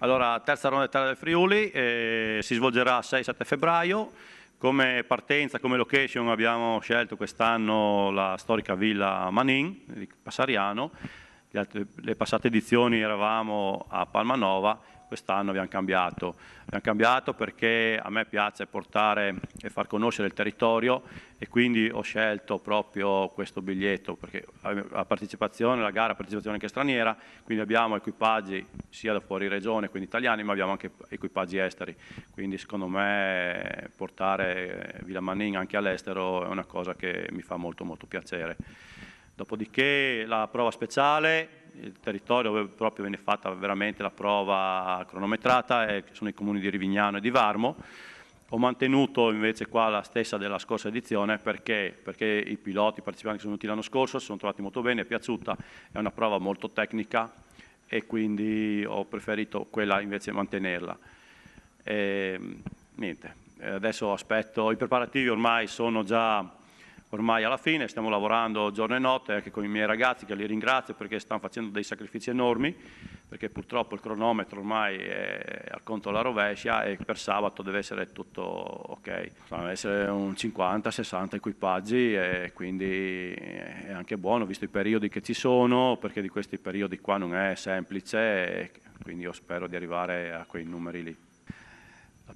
Allora, terza ronda di Terra del Friuli, eh, si svolgerà 6-7 febbraio. Come partenza, come location abbiamo scelto quest'anno la storica villa Manin di Passariano le, passate edizioni eravamo a Palmanova, quest'anno abbiamo cambiato. Abbiamo cambiato perché a me piace portare e far conoscere il territorio e quindi ho scelto proprio questo biglietto perché la partecipazione, la gara, partecipazione anche straniera, quindi abbiamo equipaggi sia da fuori regione, quindi italiani, ma abbiamo anche equipaggi esteri. Quindi secondo me portare Villa Manning anche all'estero è una cosa che mi fa molto molto piacere. Dopodiché la prova speciale, il territorio dove proprio viene fatta veramente la prova cronometrata, sono i comuni di Rivignano e di Varmo. Ho mantenuto invece qua la stessa della scorsa edizione perché, perché i piloti, i partecipanti che sono venuti l'anno scorso si sono trovati molto bene, è piaciuta, è una prova molto tecnica e quindi ho preferito quella invece mantenerla. E, ehm, niente, adesso aspetto, i preparativi ormai sono già ormai alla fine, stiamo lavorando giorno e notte anche con i miei ragazzi che li ringrazio perché stanno facendo dei sacrifici enormi, perché purtroppo il cronometro ormai è al conto alla rovescia e per sabato deve essere tutto ok, deve essere un 50-60 equipaggi e quindi è anche buono visto i periodi che ci sono, perché di questi periodi qua non è semplice, quindi io spero di arrivare a quei numeri lì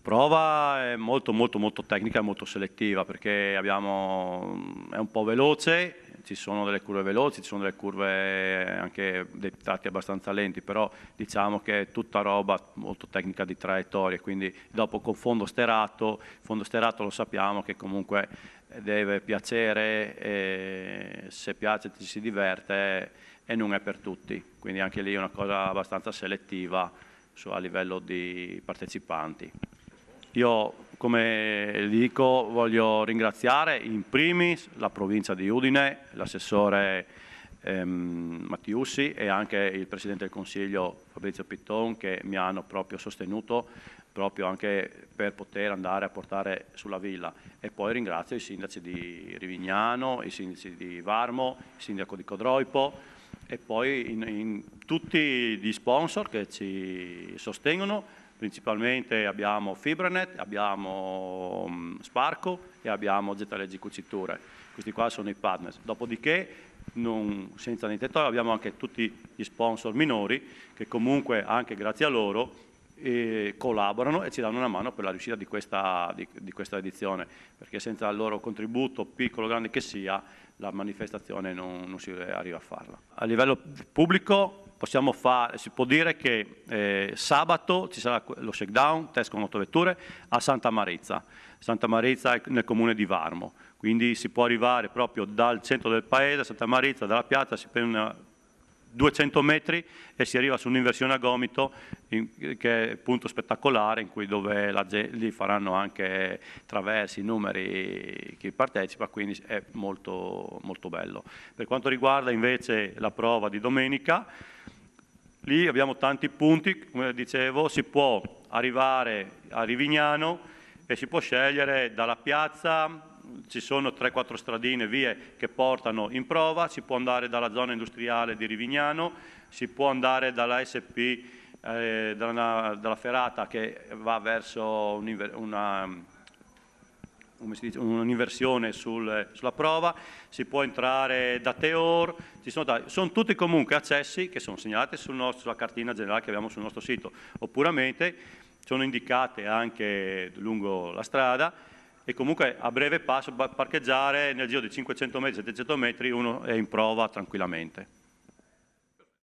prova è molto molto molto tecnica e molto selettiva perché abbiamo, è un po' veloce, ci sono delle curve veloci, ci sono delle curve anche dei tratti abbastanza lenti, però diciamo che è tutta roba molto tecnica di traiettorie, quindi dopo con fondo sterato, fondo sterato lo sappiamo che comunque deve piacere, e se piace ci si diverte e non è per tutti, quindi anche lì è una cosa abbastanza selettiva a livello di partecipanti. Io, come dico, voglio ringraziare in primis la provincia di Udine, l'assessore ehm, Mattiussi e anche il Presidente del Consiglio Fabrizio Pitton che mi hanno proprio sostenuto proprio anche per poter andare a portare sulla villa. E poi ringrazio i sindaci di Rivignano, i sindaci di Varmo, il sindaco di Codroipo e poi in, in tutti gli sponsor che ci sostengono Principalmente abbiamo FibraNet, abbiamo mm, Sparco e abbiamo ZLG Cuciture. Questi qua sono i partners. Dopodiché, non, senza niente togliere, abbiamo anche tutti gli sponsor minori che comunque, anche grazie a loro, e eh, collaborano e ci danno una mano per la riuscita di questa, di, di questa, edizione, perché senza il loro contributo, piccolo o grande che sia, la manifestazione non, non si arriva a farla. A livello pubblico far, si può dire che eh, sabato ci sarà lo shakedown, test con otto vetture, a Santa Marizza. Santa Marizza è nel comune di Varmo, quindi si può arrivare proprio dal centro del paese, a Santa Marizza, dalla piazza, si prende una, 200 metri e si arriva su un'inversione a gomito in, che è un punto spettacolare in cui dove la, lì faranno anche traversi, i numeri chi partecipa, quindi è molto, molto bello. Per quanto riguarda invece la prova di domenica, Lì abbiamo tanti punti, come dicevo, si può arrivare a Rivignano e si può scegliere dalla piazza, ci sono 3-4 stradine, vie che portano in prova, si può andare dalla zona industriale di Rivignano, si può andare dalla SP, eh, dalla, dalla Ferrata che va verso una, una un'inversione sul, sulla prova, si può entrare da Teor, sono, sono, tutti comunque accessi che sono segnalati sul nostro, sulla cartina generale che abbiamo sul nostro sito, oppure sono indicate anche lungo la strada e comunque a breve passo parcheggiare nel giro di 500 metri, 700 metri uno è in prova tranquillamente.